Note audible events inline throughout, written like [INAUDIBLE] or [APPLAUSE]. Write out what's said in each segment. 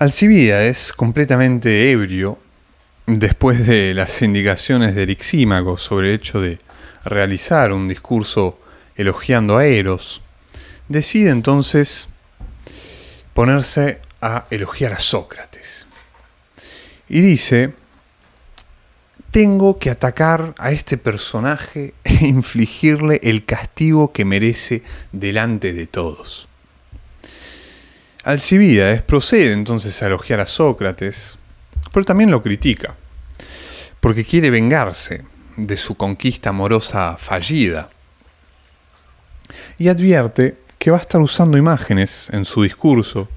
Alcibiades, completamente ebrio, después de las indicaciones de Erixímago sobre el hecho de realizar un discurso elogiando a Eros, decide entonces ponerse a elogiar a Sócrates. Y dice, tengo que atacar a este personaje e infligirle el castigo que merece delante de todos. Alcibíades procede entonces a elogiar a Sócrates, pero también lo critica, porque quiere vengarse de su conquista amorosa fallida y advierte que va a estar usando imágenes en su discurso,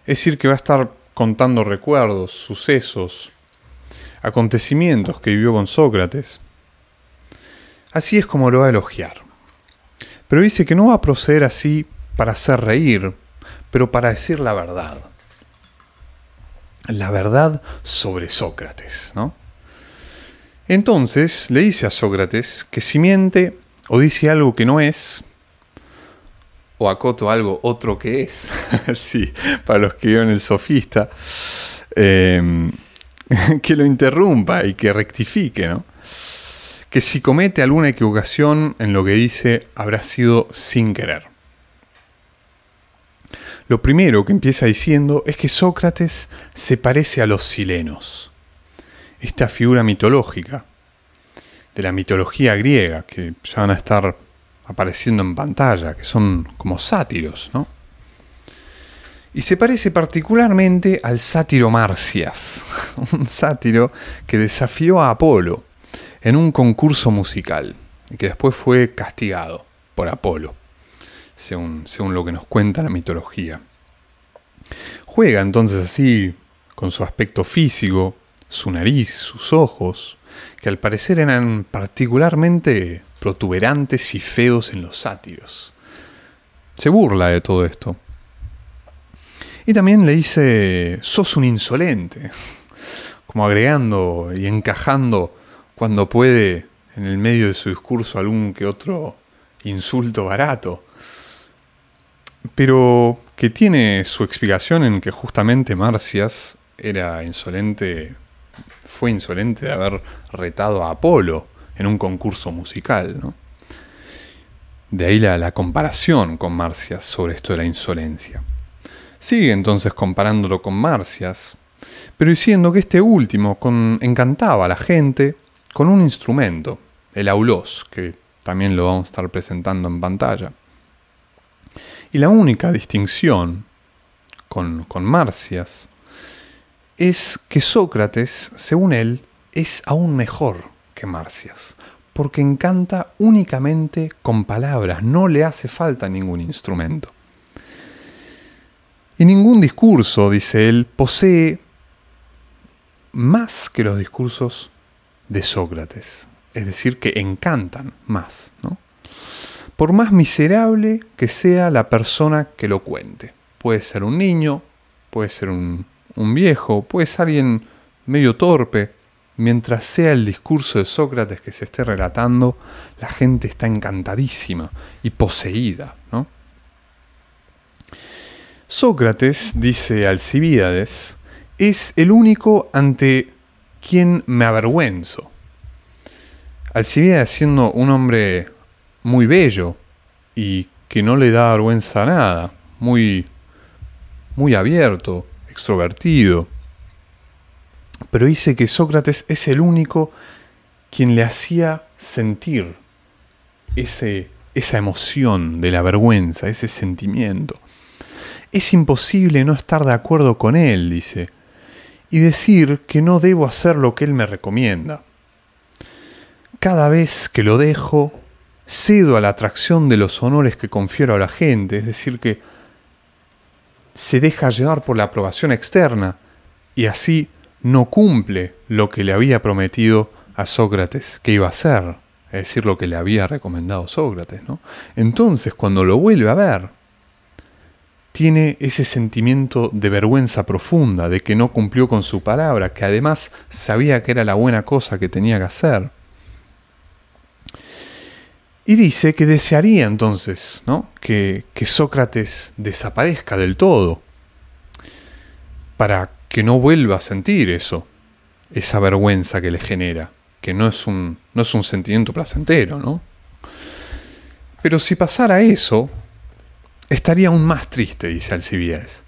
es decir, que va a estar contando recuerdos, sucesos, acontecimientos que vivió con Sócrates. Así es como lo va a elogiar. Pero dice que no va a proceder así para hacer reír, pero para decir la verdad. La verdad sobre Sócrates, ¿no? Entonces le dice a Sócrates que si miente o dice algo que no es, o acoto algo otro que es, [LAUGHS] sí, para los que vieron el sofista, em, [LAUGHS] que lo interrumpa y que rectifique, Que si comete alguna equivocación en lo que dice, habrá sido sin querer lo primero que empieza diciendo es que Sócrates se parece a los silenos, esta figura mitológica de la mitología griega que ya van a estar apareciendo en pantalla, que son como sátiros, ¿no? Y se parece particularmente al sátiro Marcias, [LAUGHS] un sátiro que desafió a Apolo en un concurso musical y que después fue castigado por Apolo según, lo que nos cuenta la mitología. Juega entonces así con su aspecto físico, su nariz, sus ojos, que al parecer eran particularmente protuberantes y feos en los sátiros. Se burla de todo esto. Y también le dice, sos un insolente, como agregando y encajando cuando puede en el medio de su discurso algún que otro insulto barato pero que tiene su explicación en que justamente Marcias era insolente, fue insolente de haber retado a Apolo en un concurso musical, De ahí la, comparación con Marcias sobre esto de la insolencia. Sigue entonces comparándolo con Marcias, pero diciendo que este último encantaba a la gente con un instrumento, el aulos, que también lo vamos a estar presentando en pantalla. Y la única distinción con, Marcias es que Sócrates, según él, es aún mejor que Marcias, porque encanta únicamente con palabras, no le hace falta ningún instrumento. Y ningún discurso, dice él, posee más que los discursos de Sócrates, es decir, que encantan más. ¿no? por más miserable que sea la persona que lo cuente. Puede ser un niño, puede ser un, viejo, puede ser alguien medio torpe. Mientras sea el discurso de Sócrates que se esté relatando, la gente está encantadísima y poseída. ¿no? Sócrates, dice Alcibíades, es el único ante quien me avergüenzo. Alcibíades, siendo un hombre muy bello y que no le da vergüenza a nada, muy, muy abierto, extrovertido. Pero dice que Sócrates es el único quien le hacía sentir ese, esa emoción de la vergüenza, ese sentimiento. Es imposible no estar de acuerdo con él, dice, y decir que no debo hacer lo que él me recomienda. Cada vez que lo dejo, cedo a la atracción de los honores que confiero a la gente, es decir, que se deja llevar por la aprobación externa y así no cumple lo que le había prometido a Sócrates que iba a hacer, es decir, lo que le había recomendado Sócrates. ¿no? Entonces, cuando lo vuelve a ver, tiene ese sentimiento de vergüenza profunda, de que no cumplió con su palabra, que además sabía que era la buena cosa que tenía que hacer. Y dice que desearía entonces ¿no? que, que Sócrates desaparezca del todo, para que no vuelva a sentir eso, esa vergüenza que le genera, que no es un, no es un sentimiento placentero, ¿no? Pero si pasara eso, estaría aún más triste, dice Alcibiades.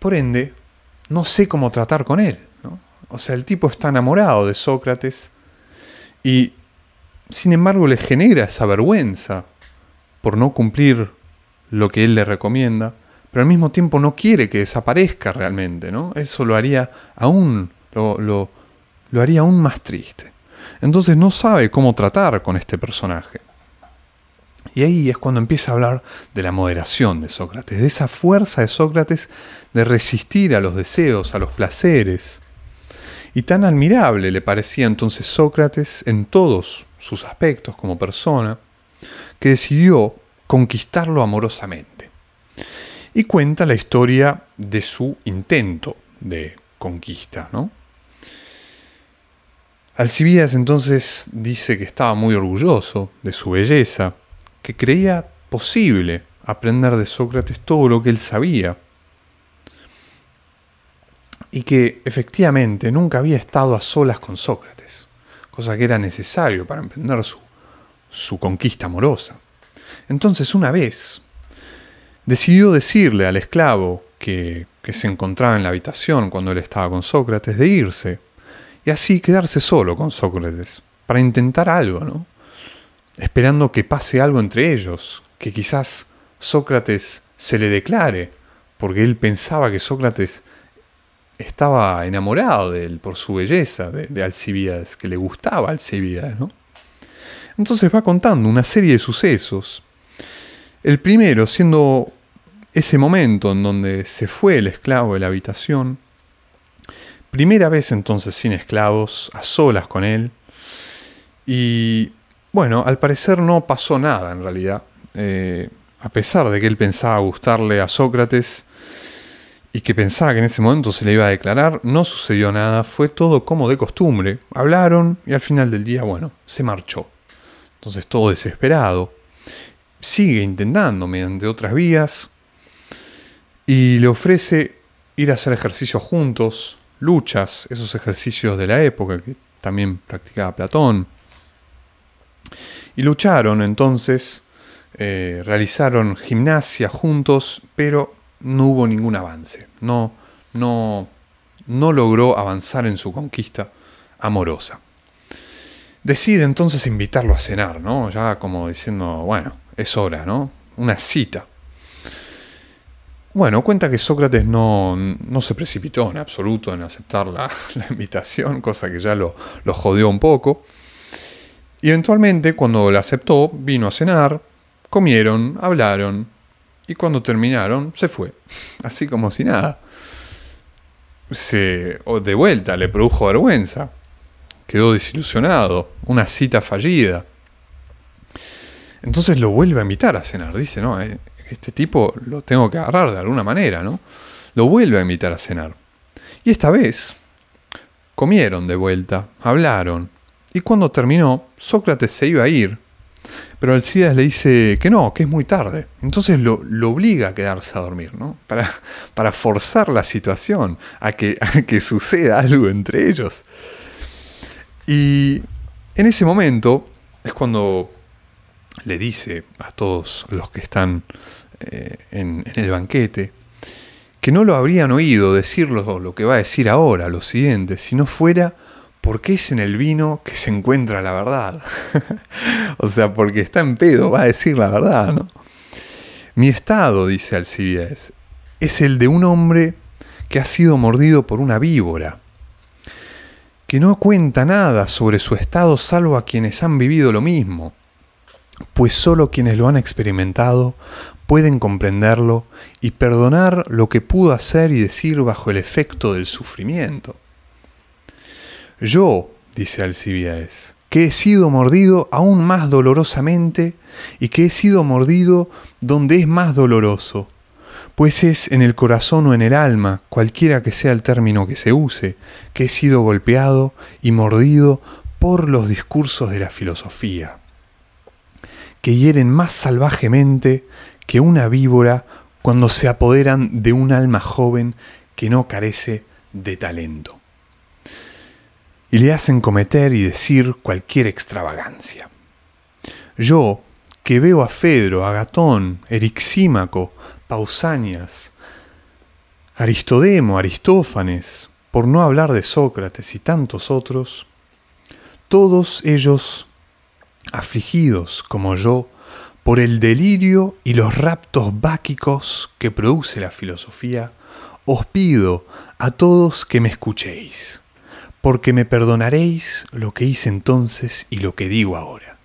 Por ende, no sé cómo tratar con él. O sea, el tipo está enamorado de Sócrates y sin embargo le genera esa vergüenza por no cumplir lo que él le recomienda, pero al mismo tiempo no quiere que desaparezca realmente, ¿no? Eso lo haría aún, lo, lo, lo haría aún más triste. Entonces no sabe cómo tratar con este personaje. Y ahí es cuando empieza a hablar de la moderación de Sócrates, de esa fuerza de Sócrates de resistir a los deseos, a los placeres. Y tan admirable le parecía entonces Sócrates en todos sus aspectos como persona, que decidió conquistarlo amorosamente. Y cuenta la historia de su intento de conquista. ¿no? Alcibías entonces dice que estaba muy orgulloso de su belleza, que creía posible aprender de Sócrates todo lo que él sabía, y que efectivamente nunca había estado a solas con Sócrates cosa que era necesario para emprender su, conquista amorosa. Entonces una vez decidió decirle al esclavo que, que, se encontraba en la habitación cuando él estaba con Sócrates de irse y así quedarse solo con Sócrates para intentar algo, ¿no? Esperando que pase algo entre ellos, que quizás Sócrates se le declare, porque él pensaba que Sócrates estaba enamorado de él por su belleza, de, de que le gustaba Alcibiades, Entonces va contando una serie de sucesos. El primero siendo ese momento en donde se fue el esclavo de la habitación. Primera vez entonces sin esclavos, a solas con él. Y bueno, al parecer no pasó nada en realidad. Eh, a pesar de que él pensaba gustarle a Sócrates, y que pensaba que en ese momento se le iba a declarar, no sucedió nada, fue todo como de costumbre. Hablaron y al final del día, bueno, se marchó. Entonces todo desesperado, sigue intentando mediante otras vías y le ofrece ir a hacer ejercicios juntos, luchas, esos ejercicios de la época que también practicaba Platón. Y lucharon entonces, eh, realizaron gimnasia juntos, pero no hubo ningún avance, no, no, no logró avanzar en su conquista amorosa. Decide entonces invitarlo a cenar, ¿no? Ya como diciendo, bueno, es hora, ¿no? Una cita. Bueno, cuenta que Sócrates no, no, se precipitó en absoluto en aceptar la, [LAUGHS] invitación, cosa que ya lo, lo, jodió un poco. Y eventualmente, cuando la aceptó, vino a cenar, comieron, hablaron, y cuando terminaron, se fue. [LAUGHS] Así como si nada. Se, de vuelta, le produjo vergüenza. Quedó desilusionado. Una cita fallida. Entonces lo vuelve a invitar a cenar. Dice, no, eh, este tipo lo tengo que agarrar de alguna manera, ¿no? Lo vuelve a invitar a cenar. Y esta vez comieron de vuelta, hablaron. Y cuando terminó, Sócrates se iba a ir pero Alcidas le dice que no, que es muy tarde. Entonces lo, obliga a quedarse a dormir, ¿no? Para, forzar la situación, a que, suceda algo entre ellos. Y en ese momento es cuando le dice a todos los que están eh, en, en, el banquete que no lo habrían oído decirlo lo que va a decir ahora, lo siguiente, si no fuera porque es en el vino que se encuentra la verdad. [LAUGHS] o sea, porque está en pedo, va a decir la verdad, ¿no? Mi estado, dice Alcibiades, es el de un hombre que ha sido mordido por una víbora, que no cuenta nada sobre su estado salvo a quienes han vivido lo mismo, pues solo quienes lo han experimentado pueden comprenderlo y perdonar lo que pudo hacer y decir bajo el efecto del sufrimiento. Yo, dice Alcibiades, que he sido mordido aún más dolorosamente y que he sido mordido donde es más doloroso, pues es en el corazón o en el alma, cualquiera que sea el término que se use, que he sido golpeado y mordido por los discursos de la filosofía, que hieren más salvajemente que una víbora cuando se apoderan de un alma joven que no carece de talento y le hacen cometer y decir cualquier extravagancia. Yo, que veo a Fedro, a Gatón, Erixímaco, Pausanias, Aristodemo, Aristófanes, por no hablar de Sócrates y tantos otros, todos ellos afligidos como yo por el delirio y los raptos báquicos que produce la filosofía, os pido a todos que me escuchéis porque me perdonaréis lo que hice entonces y lo que digo ahora.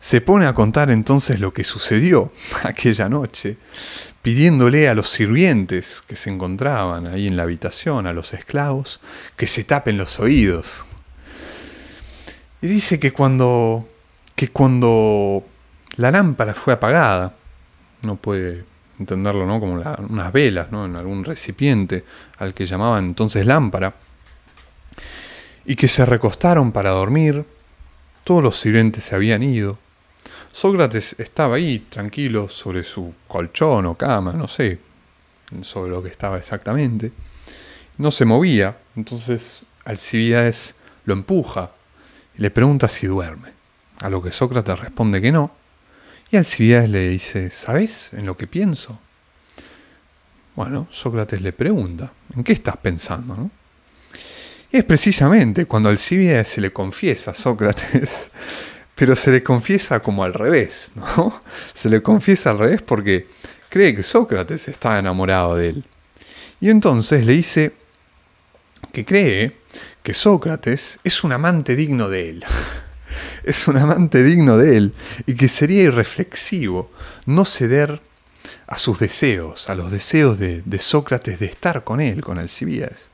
Se pone a contar entonces lo que sucedió [LAUGHS] aquella noche, pidiéndole a los sirvientes que se encontraban ahí en la habitación, a los esclavos, que se tapen los oídos. Y dice que cuando que cuando la lámpara fue apagada, no puede entenderlo, ¿no? Como unas velas, ¿no? En algún recipiente al que llamaban entonces lámpara y que se recostaron para dormir. Todos los sirvientes se habían ido. Sócrates estaba ahí, tranquilo, sobre su colchón o cama, no sé, sobre lo que estaba exactamente. No se movía, entonces Alcibiades lo empuja y le pregunta si duerme, a lo que Sócrates responde que no, y Alcibiades le dice, ¿sabes en lo que pienso? Bueno, Sócrates le pregunta, ¿en qué estás pensando? Es precisamente cuando Alcibiades se le confiesa a Sócrates, [LAUGHS] pero se le confiesa como al revés, ¿no? [LAUGHS] Se le confiesa al revés porque cree que Sócrates está enamorado de él. Y entonces le dice que cree que Sócrates es un amante digno de él. [LAUGHS] Es un amante digno de él y que sería irreflexivo no ceder a sus deseos, a los deseos de, de Sócrates de estar con él, con Alcibiades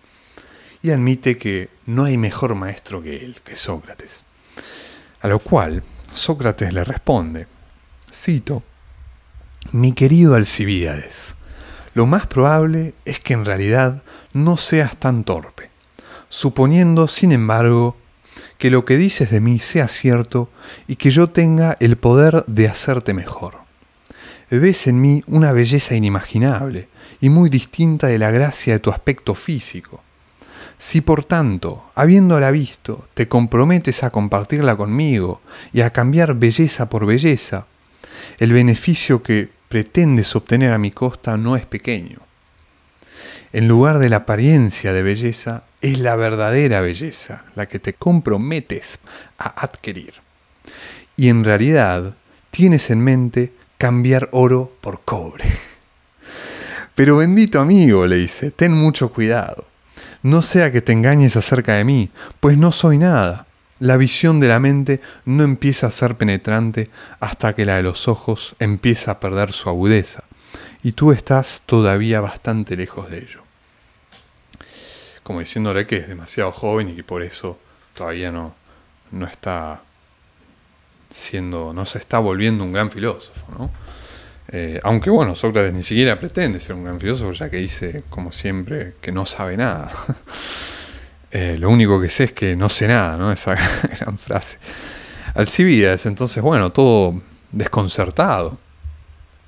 y admite que no hay mejor maestro que él, que Sócrates. A lo cual Sócrates le responde, cito, Mi querido Alcibíades, lo más probable es que en realidad no seas tan torpe, suponiendo, sin embargo, que lo que dices de mí sea cierto y que yo tenga el poder de hacerte mejor. Ves en mí una belleza inimaginable y muy distinta de la gracia de tu aspecto físico si por tanto, habiéndola visto, te comprometes a compartirla conmigo y a cambiar belleza por belleza, el beneficio que pretendes obtener a mi costa no es pequeño. En lugar de la apariencia de belleza, es la verdadera belleza la que te comprometes a adquirir. Y en realidad tienes en mente cambiar oro por cobre. [LAUGHS] Pero bendito amigo, le dice, ten mucho cuidado. No sea que te engañes acerca de mí, pues no soy nada. La visión de la mente no empieza a ser penetrante hasta que la de los ojos empieza a perder su agudeza, y tú estás todavía bastante lejos de ello. Como diciéndole que es demasiado joven y que por eso todavía no, no está siendo, no se está volviendo un gran filósofo, ¿no? Eh, aunque bueno, Sócrates ni siquiera pretende ser un gran filósofo, ya que dice, como siempre, que no sabe nada. [LAUGHS] Eh, lo único que sé es que no sé nada, ¿no? Esa [LAUGHS] gran frase. Alcibiades, entonces, bueno, todo desconcertado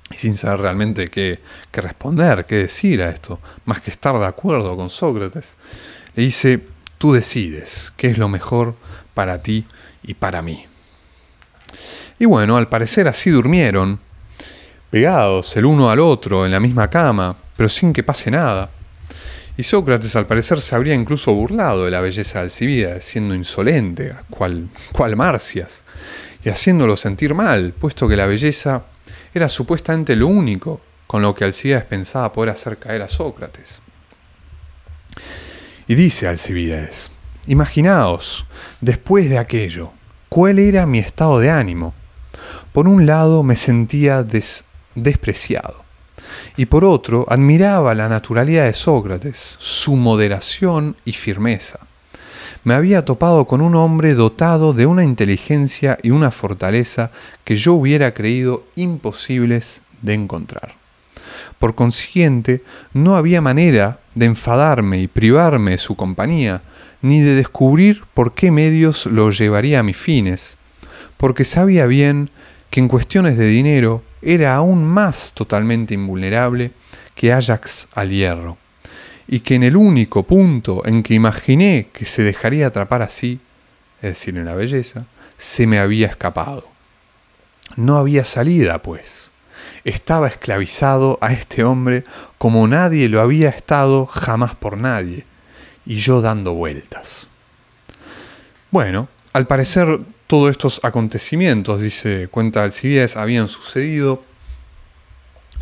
y sin saber realmente qué responder, qué decir a esto, más que estar de acuerdo con Sócrates, le dice, tú decides qué es lo mejor para ti y para mí. Y bueno, al parecer así durmieron pegados el uno al otro en la misma cama, pero sin que pase nada. Y Sócrates al parecer se habría incluso burlado de la belleza de Alcibiades, siendo insolente, cual, cual Marcias, y haciéndolo sentir mal, puesto que la belleza era supuestamente lo único con lo que Alcibides pensaba poder hacer caer a Sócrates. Y dice Alcibides, imaginaos, después de aquello, cuál era mi estado de ánimo. Por un lado me sentía des despreciado. Y por otro, admiraba la naturalidad de Sócrates, su moderación y firmeza. Me había topado con un hombre dotado de una inteligencia y una fortaleza que yo hubiera creído imposibles de encontrar. Por consiguiente, no había manera de enfadarme y privarme de su compañía, ni de descubrir por qué medios lo llevaría a mis fines, porque sabía bien que en cuestiones de dinero era aún más totalmente invulnerable que Ajax al hierro, y que en el único punto en que imaginé que se dejaría atrapar así, es decir, en la belleza, se me había escapado. No había salida, pues. Estaba esclavizado a este hombre como nadie lo había estado jamás por nadie, y yo dando vueltas. Bueno, al parecer todos estos acontecimientos, dice, cuenta Alcibiades, habían sucedido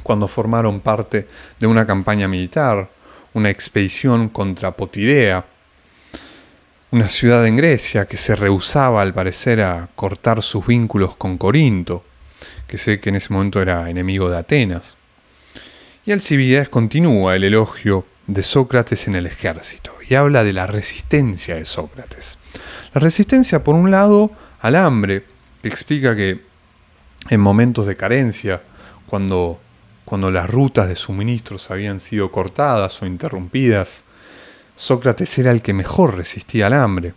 cuando formaron parte de una campaña militar, una expedición contra Potidea, una ciudad en Grecia que se rehusaba al parecer a cortar sus vínculos con Corinto, que sé que en ese momento era enemigo de Atenas. Y Alcibiades continúa el elogio de Sócrates en el ejército y habla de la resistencia de Sócrates. La resistencia, por un lado, al hambre explica que en momentos de carencia, cuando, cuando las rutas de suministros habían sido cortadas o interrumpidas, Sócrates era el que mejor resistía al hambre.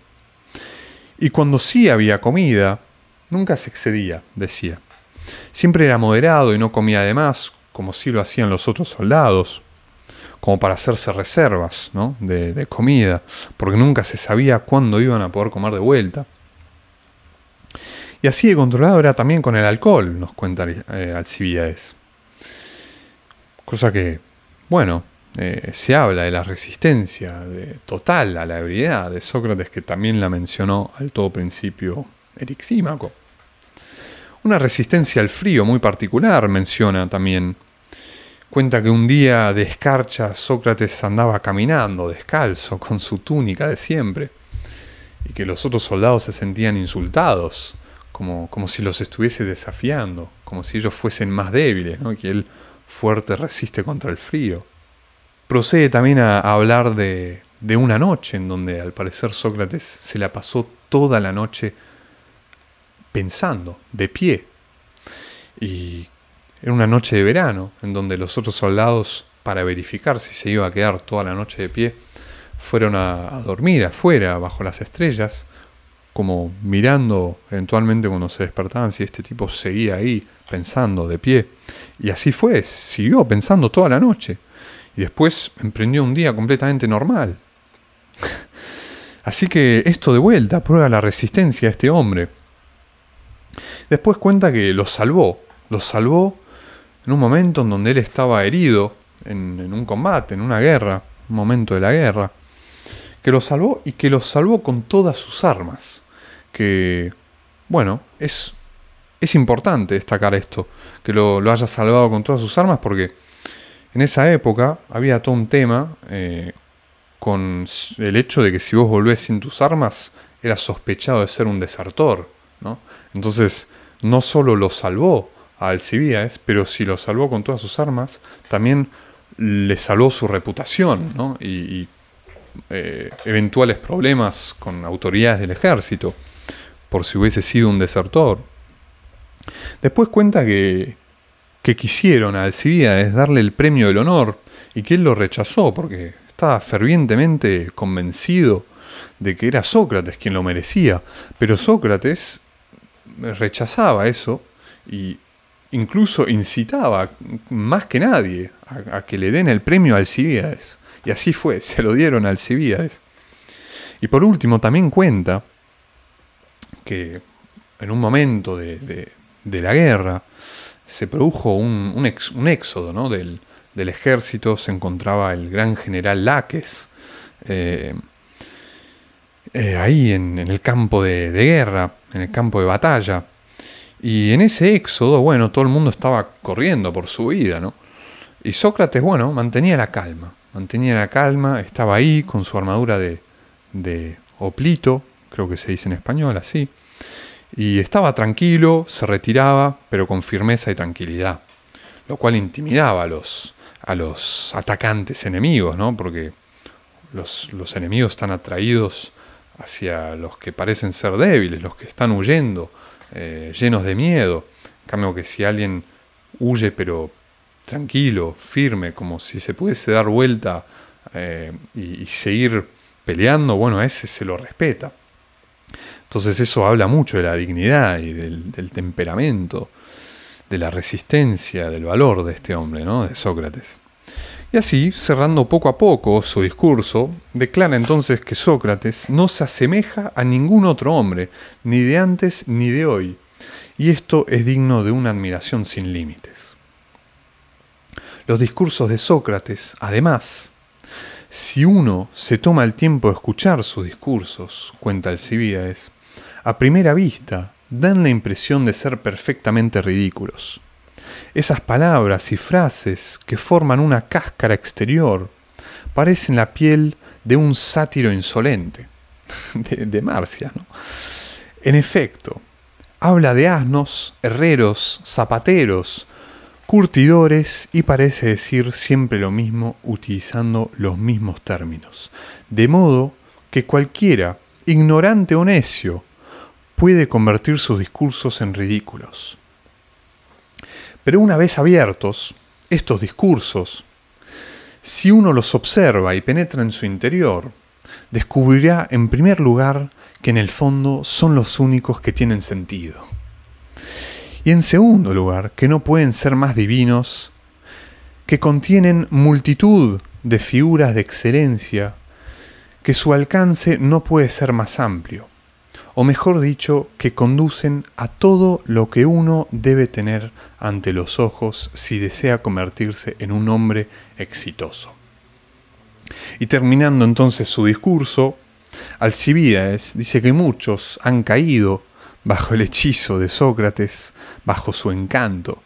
Y cuando sí había comida, nunca se excedía, decía. Siempre era moderado y no comía de más, como sí lo hacían los otros soldados, como para hacerse reservas ¿no? de comida, porque nunca se sabía cuándo iban a poder comer de vuelta. Y así de controlado era también con el alcohol, nos cuenta eh, Alcibíades Cosa que, bueno, eh, se habla de la resistencia total a la ebriedad de Sócrates, que también la mencionó al todo principio Erixímaco. Una resistencia al frío muy particular menciona también. Cuenta que un día de escarcha Sócrates andaba caminando descalzo con su túnica de siempre y que los otros soldados se sentían insultados como, si los estuviese desafiando, como si ellos fuesen más débiles, que él fuerte resiste contra el frío. Procede también a, hablar de, una noche en donde al parecer Sócrates se la pasó toda la noche pensando, de pie. Y era una noche de verano en donde los otros soldados, para verificar si se iba a quedar toda la noche de pie, fueron a dormir afuera, bajo las estrellas, como mirando eventualmente cuando se despertaban si este tipo seguía ahí pensando de pie. Y así fue, siguió pensando toda la noche. Y después emprendió un día completamente normal. Así que esto de vuelta prueba la resistencia de este hombre. Después cuenta que lo salvó, lo salvó en un momento en donde él estaba herido, en, un combate, en una guerra, un momento de la guerra, que lo salvó y que lo salvó con todas sus armas que, bueno, es, es importante destacar esto, que lo, haya salvado con todas sus armas, porque en esa época había todo un tema eh, con el hecho de que si vos volvés sin tus armas, era sospechado de ser un desertor, Entonces, no solo lo salvó a Alcibíades, pero si lo salvó con todas sus armas, también le salvó su reputación, Y, eh, eventuales problemas con autoridades del ejército por si hubiese sido un desertor. Después cuenta que, que quisieron a darle el premio del honor y que él lo rechazó porque estaba fervientemente convencido de que era Sócrates quien lo merecía, pero Sócrates rechazaba eso y incluso incitaba más que nadie a, que le den el premio a Alcibíades. Y así fue, se lo dieron a Alcibíades. Y por último también cuenta que en un momento de, la guerra se produjo un, éxodo ¿no? del, ejército, se encontraba el gran general Láquez eh, eh, ahí en, el campo de, guerra, en el campo de batalla. Y en ese éxodo, bueno, todo el mundo estaba corriendo por su vida, ¿no? Y Sócrates, bueno, mantenía la calma, mantenía la calma, estaba ahí con su armadura de, de oplito, creo que se dice en español así, y estaba tranquilo, se retiraba, pero con firmeza y tranquilidad, lo cual intimidaba a los, a los atacantes enemigos, porque los, enemigos están atraídos hacia los que parecen ser débiles, los que están huyendo, eh, llenos de miedo. En cambio que si alguien huye pero tranquilo, firme, como si se pudiese dar vuelta eh, y seguir peleando, bueno, a ese se lo respeta. Entonces eso habla mucho de la dignidad y del, temperamento, de la resistencia, del valor de este hombre, ¿no? de Sócrates. Y así, cerrando poco a poco su discurso, declara entonces que Sócrates no se asemeja a ningún otro hombre, ni de antes ni de hoy, y esto es digno de una admiración sin límites. Los discursos de Sócrates, además, si uno se toma el tiempo de escuchar sus discursos, cuenta Alcibiades, a primera vista, dan la impresión de ser perfectamente ridículos. Esas palabras y frases que forman una cáscara exterior parecen la piel de un sátiro insolente, [LAUGHS] de, Marcia. ¿no? En efecto, habla de asnos, herreros, zapateros, curtidores y parece decir siempre lo mismo utilizando los mismos términos. De modo que cualquiera, ignorante o necio, puede convertir sus discursos en ridículos. Pero una vez abiertos, estos discursos, si uno los observa y penetra en su interior, descubrirá en primer lugar que en el fondo son los únicos que tienen sentido. Y en segundo lugar, que no pueden ser más divinos, que contienen multitud de figuras de excelencia, que su alcance no puede ser más amplio o mejor dicho, que conducen a todo lo que uno debe tener ante los ojos si desea convertirse en un hombre exitoso. Y terminando entonces su discurso, Alcibíades dice que muchos han caído bajo el hechizo de Sócrates, bajo su encanto,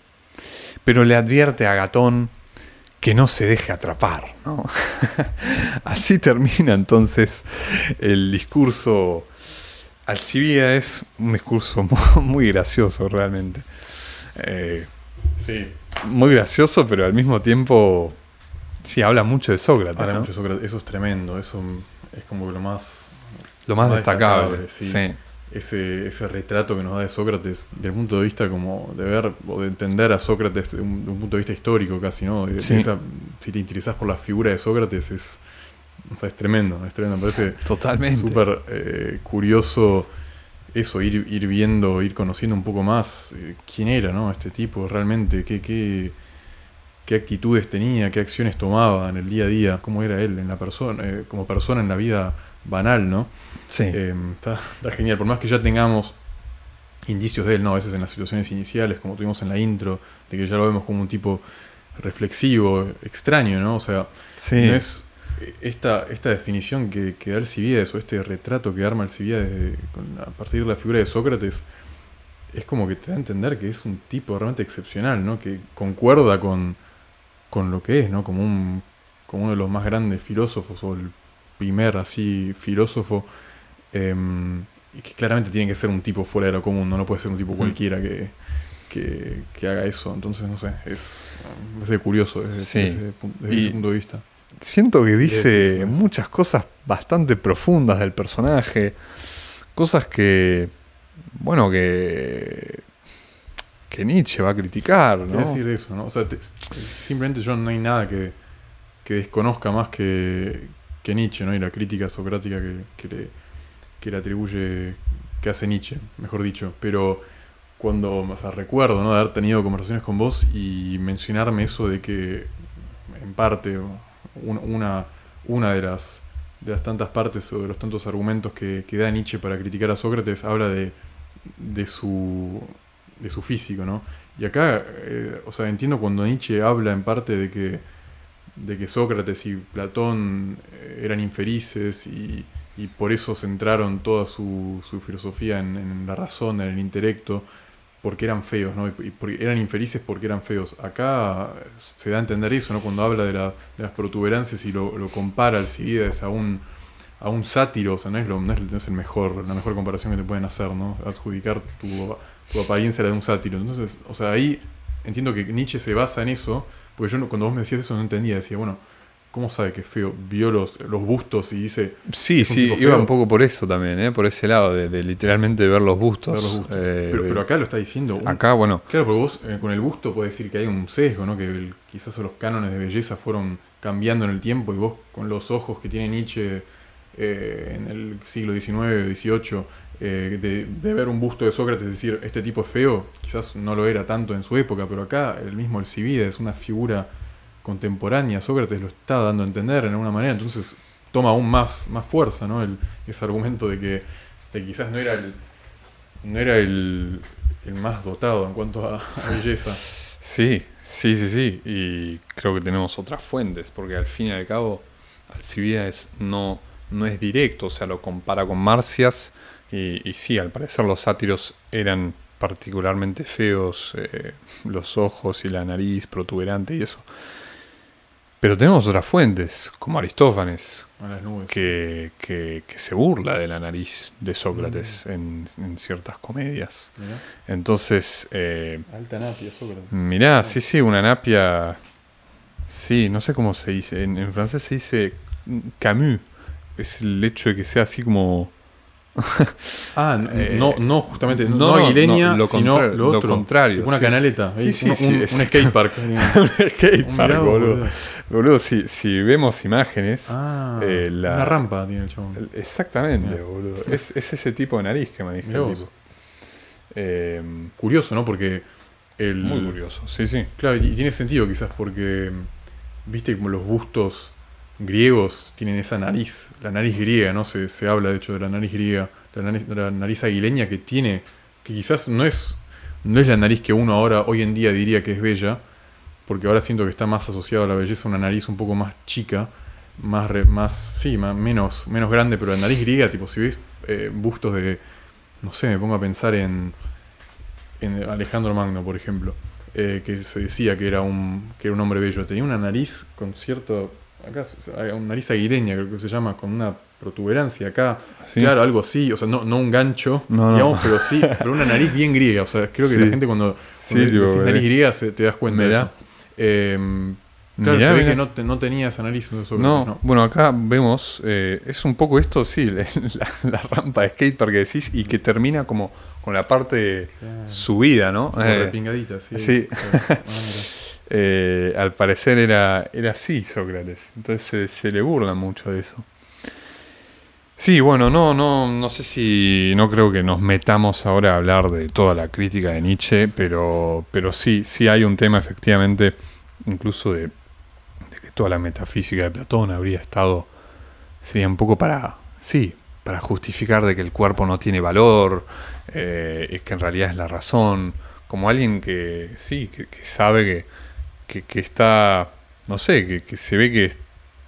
pero le advierte a Gatón que no se deje atrapar. [LAUGHS] Así termina entonces el discurso Alcibía es un discurso [LAUGHS] muy gracioso realmente. Eh, sí. Muy gracioso, pero al mismo tiempo, sí, habla mucho de Sócrates. Habla mucho de Sócrates, eso es tremendo, eso es como lo más... Lo más, destacable, Ese, ese, retrato que nos da de Sócrates, del punto de vista como de ver o de entender a Sócrates de un, punto de vista histórico casi, ¿no? si te interesás por la figura de Sócrates es es tremendo, es tremendo. Me parece [LAUGHS] totalmente súper eh, curioso eso, ir, ir viendo, ir conociendo un poco más eh, quién era, Este tipo realmente, qué, qué, actitudes tenía, qué acciones tomaba en el día a día, cómo era él en la persona, eh, como persona en la vida banal, ¿no? Está, genial. Por más que ya tengamos indicios de él, ¿no? A veces en las situaciones iniciales, como tuvimos en la intro, de que ya lo vemos como un tipo reflexivo, extraño, ¿no? O sea, sí. no es esta, esta definición que, que, da Alcibiades o este retrato que arma Alcibiades a partir de la figura de Sócrates es como que te da a entender que es un tipo realmente excepcional, ¿no? que concuerda con, lo que es, ¿no? como, un, como uno de los más grandes filósofos o el primer así filósofo. Em, y que claramente tiene que ser un tipo fuera de lo común, no, puede ser un tipo cualquiera que, que, haga eso. Entonces, no sé, es, curioso desde, ese punto de vista siento que dice muchas cosas bastante profundas del personaje. Cosas que, bueno, que, que Nietzsche va a criticar, ¿no? decir eso, ¿no? O sea, simplemente yo no hay nada que, desconozca más que, que, Nietzsche, ¿no? Y la crítica socrática que, le, le atribuye, que hace Nietzsche, mejor dicho. Pero cuando, o recuerdo, ¿no? De haber tenido conversaciones con vos y mencionarme eso de que, en parte, una, de, las, de las tantas partes o de los tantos argumentos que, que da Nietzsche para criticar a Sócrates habla de, de, su, físico, Y acá, eh, o sea, entiendo cuando Nietzsche habla en parte de que, Sócrates y Platón eh, eran infelices y, por eso centraron toda su, su filosofía en, la razón, en el intelecto, porque eran feos, ¿no? Y, eran infelices porque eran feos. Acá eh, se da a entender eso, ¿no? Cuando habla de, las protuberancias y lo, compara al Cibides a un, a un sátiro, o sea, no es, lo, no es, el mejor, la mejor comparación que te pueden hacer, ¿no? Adjudicar tu, apariencia a la de un sátiro. Entonces, o sea, ahí entiendo que Nietzsche se basa en eso, porque yo no, cuando vos me decías eso no entendía, decía, bueno, ¿Cómo sabe que es feo? Vio los, los bustos y dice. Sí, sí, iba un poco por eso también, ¿eh? por ese lado, de, literalmente ver los bustos. Eh, pero, acá lo está diciendo. acá, bueno. Claro, porque vos eh, con el busto podés decir que hay un sesgo, ¿no? Que quizás los cánones de belleza fueron cambiando en el tiempo y vos con los ojos que tiene Nietzsche en el siglo XIX o XVIII, de, ver un busto de Sócrates decir, este tipo es feo, quizás no lo era tanto en su época, pero acá el mismo es una figura contemporánea, Sócrates lo está dando a entender en alguna manera, entonces toma aún más, más fuerza ¿no? ese argumento de que, quizás no era el, no era el, más dotado en cuanto a, belleza. Sí, sí, sí, sí. Y creo que tenemos otras fuentes, porque al fin y al cabo, Alcibiades no, no es directo, o sea, lo compara con Marcias. Y, sí, al parecer los sátiros eran particularmente feos, eh, los ojos y la nariz protuberante y eso. Pero tenemos otras fuentes, como Aristófanes, que, se burla de la nariz de Sócrates mm. en, ciertas comedias. Entonces. Eh, Alta napia, Sócrates. Mirá, sí, sí, una napia. Sí, no sé cómo se dice. En, en francés se dice Camus. Es el hecho de que sea así como [LAUGHS] Ah, no, eh, no justamente, no, no Aguileña, sino lo, otro. contrario. una canaleta, sí, un, skatepark. un boludo. boludo. si, vemos imágenes. Ah, eh, la, una rampa tiene el chabón. Exactamente, boludo. Es, ese tipo de nariz que maneja el tipo. Em, curioso, ¿no? Porque. muy curioso, sí, sí. Claro, y tiene sentido quizás porque. Viste como los bustos griegos tienen esa nariz, la nariz griega, ¿no? Se, habla de hecho de la nariz griega, la nariz, aguileña que tiene, que quizás no es, no es la nariz que uno ahora, hoy en día diría que es bella, porque ahora siento que está más asociado a la belleza una nariz un poco más chica, más, más sí, más, menos, menos grande, pero la nariz griega, tipo, si veis eh, bustos de, no sé, me pongo a pensar en, en Alejandro Magno, por ejemplo. Eh, que se decía que era un que era un hombre bello tenía una nariz con cierto acá hay una nariz aguireña, creo que se llama, con una protuberancia acá. ¿Ah, claro, algo así, o sea, no, no un gancho, digamos, pero sí, [LAUGHS] pero una nariz bien griega. O sea, creo que la gente cuando, cuando nariz eh. griega se, te das cuenta de eso. Em, claro, se ve que no, no, tenía esa nariz. No, bueno, acá vemos, eh, es un poco esto, sí, [LAUGHS] la, rampa de skatepark que decís y que termina como con la parte subida, ¿no? Eh, repingadita, sí. sí. Ah, eh, al parecer era, era así Sócrates. Entonces se, le burla mucho de eso. Sí, bueno, no, no, no sé si. No creo que nos metamos ahora a hablar de toda la crítica de Nietzsche, pero, pero sí, sí hay un tema efectivamente, incluso de, que toda la metafísica de Platón habría estado. Sería un poco para. Sí, para justificar de que el cuerpo no tiene valor, eh, es que en realidad es la razón. Como alguien que sí, que sabe que que, está, no sé, que, se ve que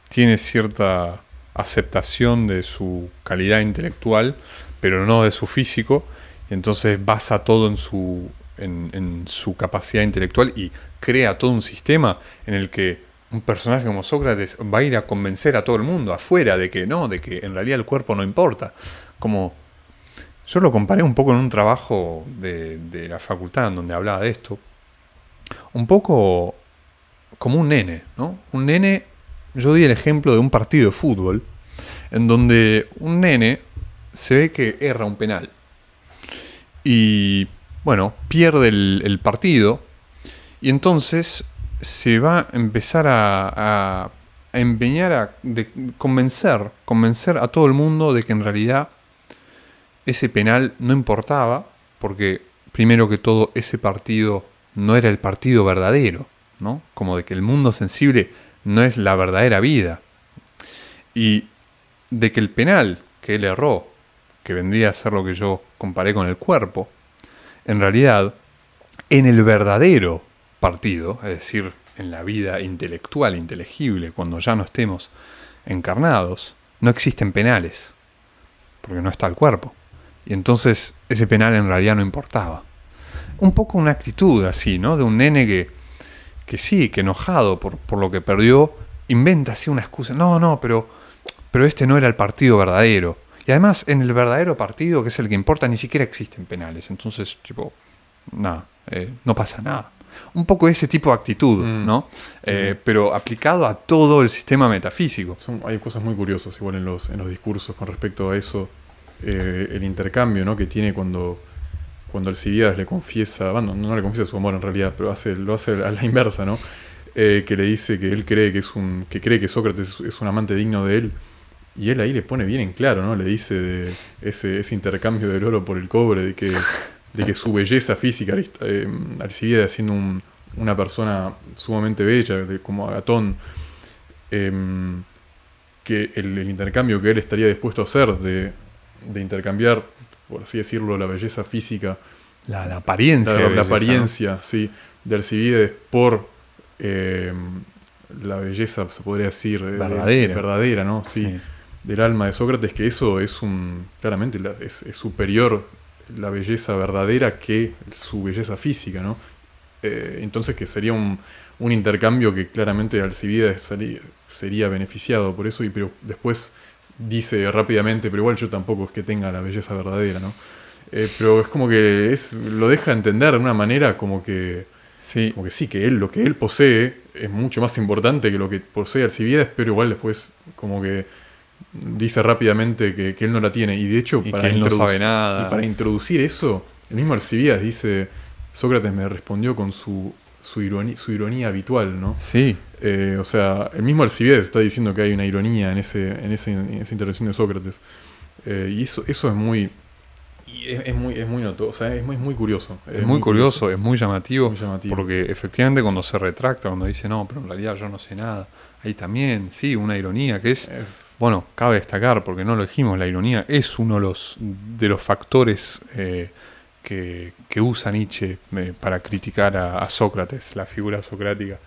tiene cierta aceptación de su calidad intelectual, pero no de su físico, entonces basa todo en su, en, su capacidad intelectual y crea todo un sistema en el que un personaje como Sócrates va a ir a convencer a todo el mundo afuera de que no, de que en realidad el cuerpo no importa. Como yo lo comparé un poco en un trabajo de, de la facultad en donde hablaba de esto. Un poco como un nene, ¿no? Un nene, yo di el ejemplo de un partido de fútbol, en donde un nene se ve que erra un penal. Y, bueno, pierde el, partido. Y entonces se va a empezar a, empeñar a convencer, convencer a todo el mundo de que en realidad ese penal no importaba, porque primero que todo ese partido no era el partido verdadero. Como de que el mundo sensible no es la verdadera vida. Y de que el penal que él erró, que vendría a ser lo que yo comparé con el cuerpo, en realidad, en el verdadero partido, es decir, en la vida intelectual, inteligible, cuando ya no estemos encarnados, no existen penales, porque no está el cuerpo. Y entonces ese penal en realidad no importaba. Un poco una actitud así, ¿no? De un nene que que sí, que enojado por, por lo que perdió, inventa así una excusa. No, no, pero, pero este no era el partido verdadero. Y además, en el verdadero partido, que es el que importa, ni siquiera existen penales. Entonces, tipo, nada, eh, no pasa nada. Un poco ese tipo de actitud, mm. ¿no? Eh, pero aplicado a todo el sistema metafísico. Son, hay cosas muy curiosas, igual en los, en los discursos con respecto a eso. Eh, el intercambio ¿no? que tiene cuando cuando Alcibiades le confiesa, bueno, no le confiesa su amor en realidad, pero lo hace a la inversa, ¿no? Eh, que le dice que él cree que es un, que cree que Sócrates es un amante digno de él. Y él ahí le pone bien en claro, ¿no? Le dice de ese, intercambio del oro por el cobre, de que, su belleza física, eh, siendo una persona sumamente bella, como Agatón, em, que el, intercambio que él estaría dispuesto a hacer de intercambiar por así decirlo, la belleza física. La, apariencia. La, apariencia, sí, de Alcibides por eh, la belleza, se podría decir, eh, verdadera, ¿no? Sí, Del alma de Sócrates, que eso es un. Claramente es, superior la belleza verdadera que su belleza física, ¿no? Eh, entonces, que sería un, un, intercambio que claramente Alcibides sería, sería beneficiado por eso, y pero después dice rápidamente, pero igual yo tampoco es que tenga la belleza verdadera, ¿no? Eh, pero es como que es, lo deja entender de una manera como que sí. que sí, que él, lo que él posee es mucho más importante que lo que posee Alcibiades, pero igual después como que dice rápidamente que, él no la tiene. Y de hecho, para, para introducir eso, el mismo Alcibiades dice, Sócrates me respondió con su, ironía, su ironía habitual, ¿no? Sí. Eh, o sea, el mismo Alcibiades está diciendo que hay una ironía en, ese, en, ese, esa intervención de Sócrates. Eh, y eso, eso es muy. muy, es muy noto, o sea, es muy, muy curioso. Es, muy, curioso, es muy llamativo, Porque efectivamente cuando se retracta, cuando dice, no, pero en realidad yo no sé nada, hay también, sí, una ironía que es, bueno, cabe destacar, porque no lo dijimos, la ironía es uno de los, de los factores eh, que, que, usa Nietzsche para criticar a Sócrates, la figura socrática.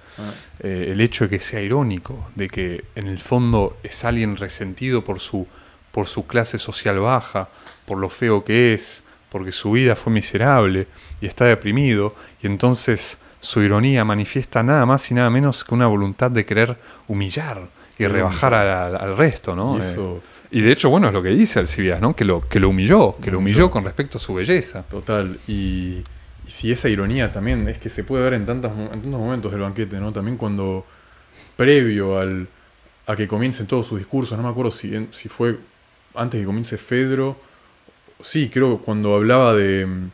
Eh, el hecho de que sea irónico, de que en el fondo es alguien resentido por su, por su clase social baja, por lo feo que es, porque su vida fue miserable y está deprimido, y entonces su ironía manifiesta nada más y nada menos que una voluntad de querer humillar y rebajar al, resto, ¿no? Y, eh, de hecho, bueno, es lo que dice Alcibias ¿no? Que lo, que lo humilló, que lo humilló con respecto a su belleza. Total, y y si esa ironía también es que se puede ver en, tantos momentos del banquete, ¿no? También cuando, previo al, a que comiencen todos sus discursos, no me acuerdo si, si fue antes que comience Fedro, sí, creo cuando hablaba mm,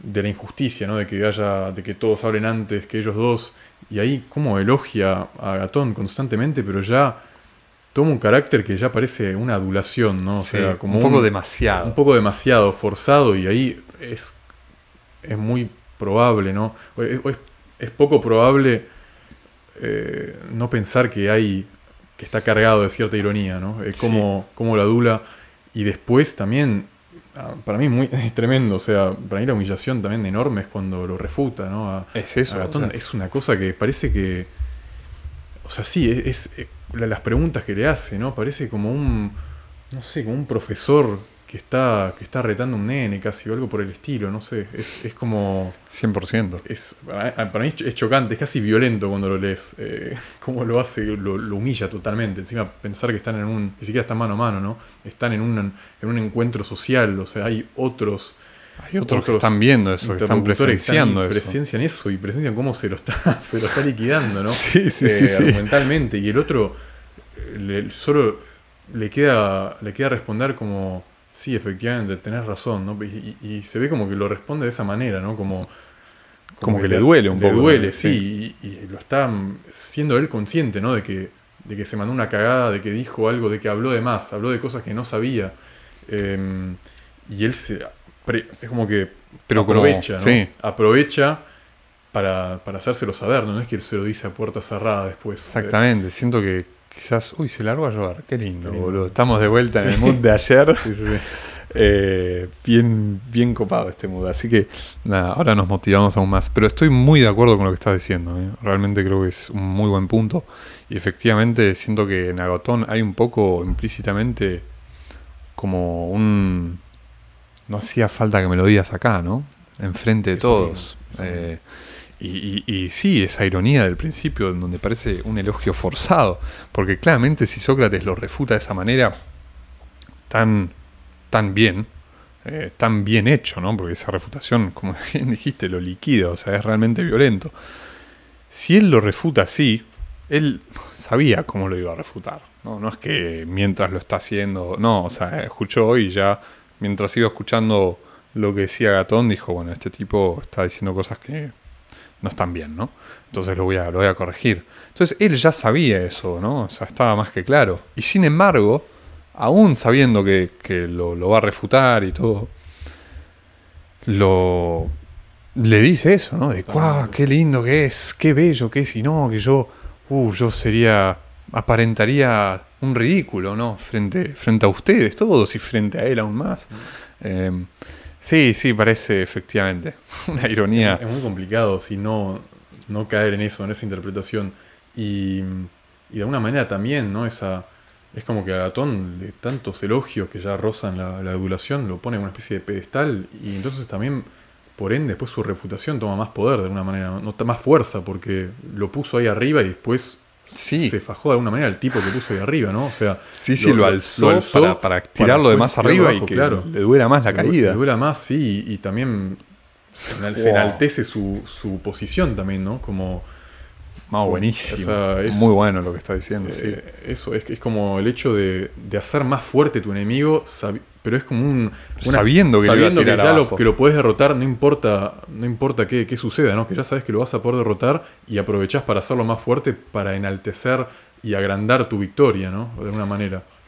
de, la injusticia, ¿no? De que haya, de que todos hablen antes que ellos dos, y ahí como elogia a Gatón constantemente, pero ya toma un carácter que ya parece una adulación, ¿no? O sea, como un poco demasiado. Un poco demasiado, forzado, y ahí es es muy probable, ¿no? es, poco probable eh, no pensar que hay que está cargado de cierta ironía, ¿no? Es como, como la dula. Y después también, ah, para mí muy, [LAUGHS] es tremendo, o sea, para mí la humillación también enorme es cuando lo refuta, ¿no? es eso. es una cosa que parece que... O sea, sí, es, es, eh, las preguntas que le hace, ¿no? Parece como un... No sé, como un profesor que está, que está retando un nene casi o algo por el estilo, no sé, es, como... 100%. Es, para mí es chocante, es casi violento cuando lo lees, eh, [LAUGHS] cómo lo hace, lo, humilla totalmente, encima pensar que están en un, ni siquiera están mano a mano, ¿no? Están en un, en un encuentro social, o sea, hay otros... Hay otros, que están viendo eso, que están presenciando eso. Presencian eso y presencian cómo se lo está, [LAUGHS] lo está liquidando, ¿no? [LAUGHS] sí, sí, sí, eh, Y el otro eh, solo le queda, le queda responder como Sí, efectivamente, tenés razón, ¿no? Y, se ve como que lo responde de esa manera, ¿no? Como, como, que, le duele un poco. Le duele, sí, y, lo está siendo él consciente, ¿no? De que, de que se mandó una cagada, de que dijo algo, de que habló de más, habló de cosas que no sabía. Em, y él se. Es como que aprovecha, Aprovecha. Para, para hacérselo saber, ¿no? ¿no? es que él se lo dice a puerta cerrada después. Eh. Exactamente, siento que Quizás, uy, se largó a llorar, Qué lindo, boludo. Estamos de vuelta en el mood de ayer. [LAUGHS] Eh, bien, bien copado este mood. Así que nada, ahora nos motivamos aún más. Pero estoy muy de acuerdo con lo que estás diciendo. ¿eh? Realmente creo que es un muy buen punto. Y efectivamente siento que en Agotón hay un poco implícitamente como un... No hacía falta que me lo digas acá, ¿no? Enfrente de todos. Y, sí, esa ironía del principio, en donde parece un elogio forzado, porque claramente si Sócrates lo refuta de esa manera tan, tan bien, eh, tan bien hecho, ¿no? porque esa refutación, como [LAUGHS] bien dijiste, lo liquida, o sea, es realmente violento. Si él lo refuta así, él sabía cómo lo iba a refutar. No, no es que mientras lo está haciendo, no, o sea, escuchó y ya, mientras iba escuchando lo que decía Gatón, dijo, bueno, este tipo está diciendo cosas que no están bien, ¿no? Entonces lo voy, a, lo voy a corregir. Entonces él ya sabía eso, ¿no? O sea, estaba más que claro. Y sin embargo, aún sabiendo que, lo, va a refutar y todo, lo, le dice eso, ¿no? De, ¡guau! ¡Qué lindo que es! ¡Qué bello que es! Y no, que yo, uh, yo sería, aparentaría un ridículo, ¿no? Frente, frente a ustedes todos y frente a él aún más. Mm. Em, Sí, sí, parece efectivamente [LAUGHS] una ironía. Es, muy complicado si no, no caer en eso, en esa interpretación. Y, de alguna manera también, ¿no? Esa, es como que Agatón, de tantos elogios que ya rozan la, la adulación, lo pone en una especie de pedestal y entonces también, por ende, después su refutación toma más poder de alguna manera, no más fuerza porque lo puso ahí arriba y después se fajó de alguna manera el tipo que puso ahí arriba, ¿no? O sea, sí, sí, lo, alzó, para, tirarlo de más arriba y que le duela más la caída. Le duela más, sí, y, también se enaltece su, posición también, ¿no? Como... Oh, buenísimo. es, Muy bueno lo que está diciendo. Eh, eso es, es como el hecho de hacer más fuerte tu enemigo pero es como un. sabiendo que, ya lo, que lo puedes derrotar, no importa, no importa qué, suceda, ¿no? Que ya sabes que lo vas a poder derrotar y aprovechás para hacerlo más fuerte, para enaltecer y agrandar tu victoria, ¿no? De alguna manera.